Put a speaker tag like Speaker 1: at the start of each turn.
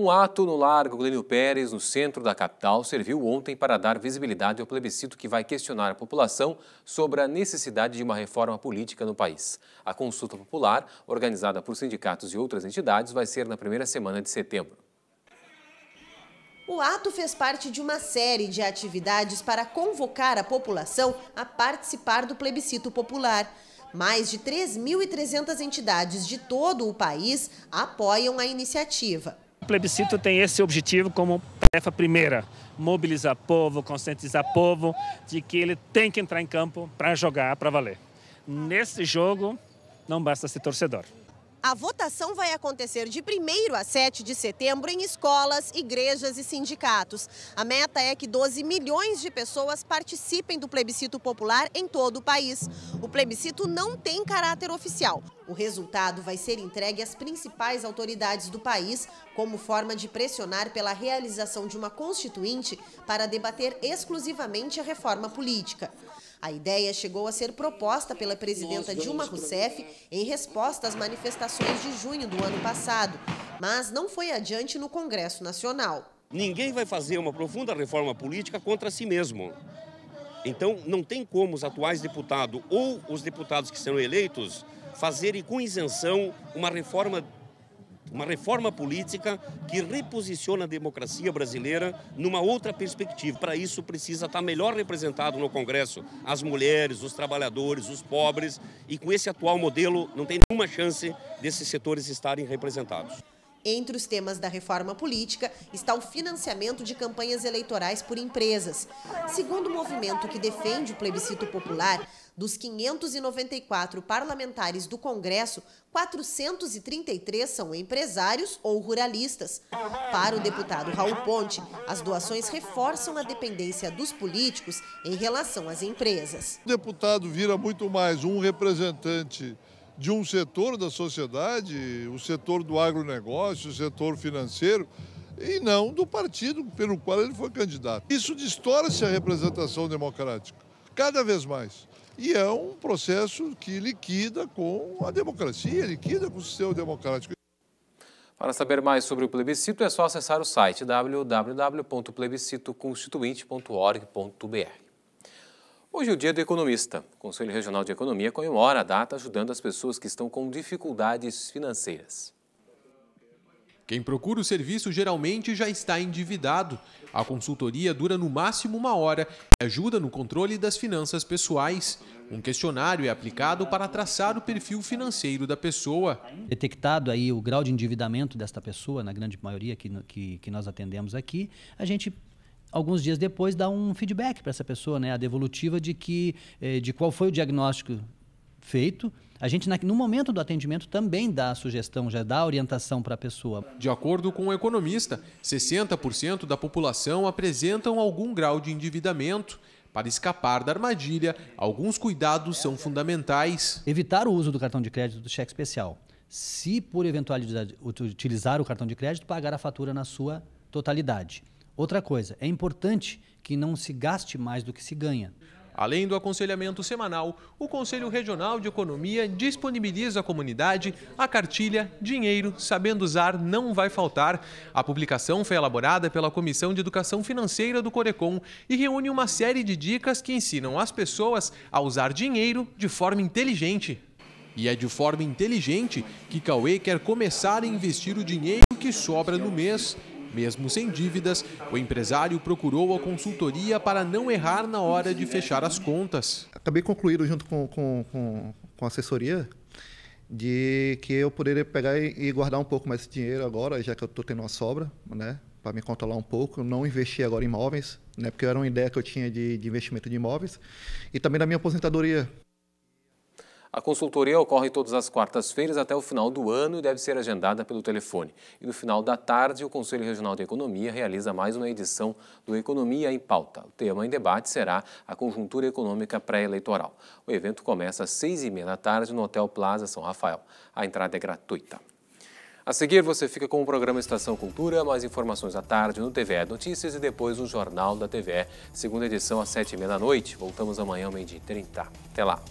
Speaker 1: Um ato no Largo Glênio Pérez, no centro da capital, serviu ontem para dar visibilidade ao plebiscito que vai questionar a população sobre a necessidade de uma reforma política no país. A consulta popular, organizada por sindicatos e outras entidades, vai ser na primeira semana de setembro.
Speaker 2: O ato fez parte de uma série de atividades para convocar a população a participar do plebiscito popular. Mais de 3.300 entidades de todo o país apoiam a iniciativa plebiscito tem esse objetivo como tarefa primeira, mobilizar povo, conscientizar povo de que ele tem que entrar em campo para jogar, para valer. Nesse jogo, não basta ser torcedor. A votação vai acontecer de 1 a 7 de setembro em escolas, igrejas e sindicatos. A meta é que 12 milhões de pessoas participem do plebiscito popular em todo o país. O plebiscito não tem caráter oficial. O resultado vai ser entregue às principais autoridades do país como forma de pressionar pela realização de uma constituinte para debater exclusivamente a reforma política. A ideia chegou a ser proposta pela presidenta Dilma Rousseff em resposta às manifestações de junho do ano passado, mas não foi adiante no Congresso Nacional.
Speaker 1: Ninguém vai fazer uma profunda reforma política contra si mesmo. Então, não tem como os atuais deputados ou os deputados que serão eleitos fazerem com isenção uma reforma uma reforma política que reposiciona a democracia brasileira numa outra perspectiva. Para isso, precisa estar melhor representado no Congresso as mulheres, os trabalhadores, os pobres, e com esse atual modelo não tem nenhuma chance desses setores estarem representados.
Speaker 2: Entre os temas da reforma política está o financiamento de campanhas eleitorais por empresas. Segundo o movimento que defende o plebiscito popular, dos 594 parlamentares do Congresso, 433 são empresários ou ruralistas. Para o deputado Raul Ponte, as doações reforçam a dependência dos políticos em relação às empresas. O deputado vira muito mais um representante de um setor da sociedade, o setor do agronegócio, o setor financeiro, e não do partido pelo qual ele foi candidato. Isso distorce a representação democrática, cada vez mais. E é um processo que liquida com a democracia, liquida com o sistema democrático.
Speaker 1: Para saber mais sobre o plebiscito, é só acessar o site www.plebiscitoconstituinte.org.br. Hoje é o Dia do Economista. O Conselho Regional de Economia comemora a data ajudando as pessoas
Speaker 3: que estão com dificuldades financeiras. Quem procura o serviço geralmente já está endividado. A consultoria dura no máximo uma hora e ajuda no controle das finanças pessoais. Um questionário é aplicado para traçar o perfil financeiro da pessoa. Detectado aí o grau de endividamento desta pessoa, na grande maioria que, que, que nós atendemos aqui, a gente alguns dias depois dá um feedback para essa pessoa, né? A devolutiva de que eh, de qual foi o diagnóstico feito. A gente, no momento do atendimento, também dá a sugestão, já dá a orientação para a pessoa. De acordo com o economista, 60% da população apresentam algum grau de endividamento. Para escapar da armadilha, alguns cuidados são fundamentais. Evitar o uso do cartão de crédito do cheque especial. Se, por eventualidade, utilizar o cartão de crédito, pagar a fatura na sua totalidade. Outra coisa, é importante que não se gaste mais do que se ganha. Além do aconselhamento semanal, o Conselho Regional de Economia disponibiliza à comunidade a cartilha Dinheiro Sabendo Usar Não Vai Faltar. A publicação foi elaborada pela Comissão de Educação Financeira do Corecon e reúne uma série de dicas que ensinam as pessoas a usar dinheiro de forma inteligente. E é de forma inteligente que Cauê quer começar a investir o dinheiro que sobra no mês mesmo sem dívidas, o empresário procurou a consultoria para não errar na hora de fechar as
Speaker 2: contas. Acabei concluindo junto com, com, com, com a assessoria de que eu poderia pegar e guardar um pouco mais de dinheiro agora, já que eu estou tendo uma sobra, né? Para me controlar um pouco, não investir agora em imóveis, né? Porque era uma ideia que eu tinha de, de investimento de imóveis e também da minha aposentadoria.
Speaker 1: A consultoria ocorre todas as quartas-feiras até o final do ano e deve ser agendada pelo telefone. E no final da tarde, o Conselho Regional de Economia realiza mais uma edição do Economia em Pauta. O tema em debate será a conjuntura econômica pré-eleitoral. O evento começa às seis e meia da tarde no Hotel Plaza São Rafael. A entrada é gratuita. A seguir, você fica com o programa Estação Cultura, mais informações à tarde no TVE Notícias e depois no Jornal da TVE, segunda edição às sete e meia da noite. Voltamos amanhã, meio-dia e trinta. Até lá!